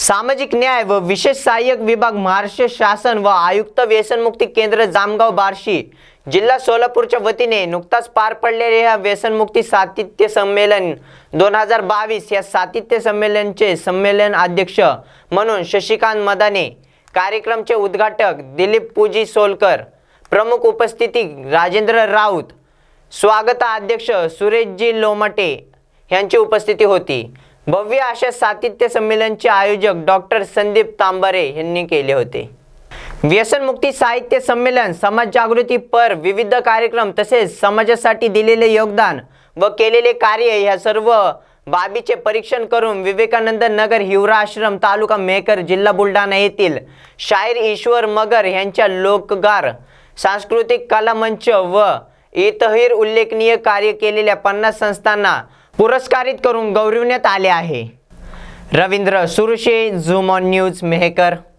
सामाजिक न्याय व विशेष सहाय्यक विभाग महाराष्ट्र शासन व आयुक्त व्यसनमुक्ती केंद्र जामगाव बार्शी जिल्हा सोलापूरच्या वतीने नुकताच पार पडलेल्या व्यसनमुक्ती सातित्य संमेलन दोन हजार बावीस या सातित्य संमेलनचे संमेलन अध्यक्ष म्हणून शशिकांत मदाने कार्यक्रमचे उद्घाटक दिलीप पूजी सोलकर प्रमुख उपस्थिती राजेंद्र राऊत अध्यक्ष सुरेशजी लोमटे यांची उपस्थिती होती भव्य अशा साहित्य संमेलनचे आयोजक डॉक्टर संदीप तांबरे यांनी केले होते व्यसनमुक्ती साहित्य संमेलन समाज जागृती पर विविध कार्यक्रम तसेच समाजासाठी दिलेले योगदान व केलेले कार्य या सर्व बाबीचे परीक्षण करून विवेकानंद नगर हिवरा आश्रम तालुका मेकर जिल्हा बुलढाणा येथील शायर ईश्वर मगर यांच्या लोकगार सांस्कृतिक कला मंच व इतहीर उल्लेखनीय कार्य केलेल्या पन्नास संस्थांना पुरस्कारित करून गौरविण्यात आले आहे Ravindra Surshe Zoom On News Mehkar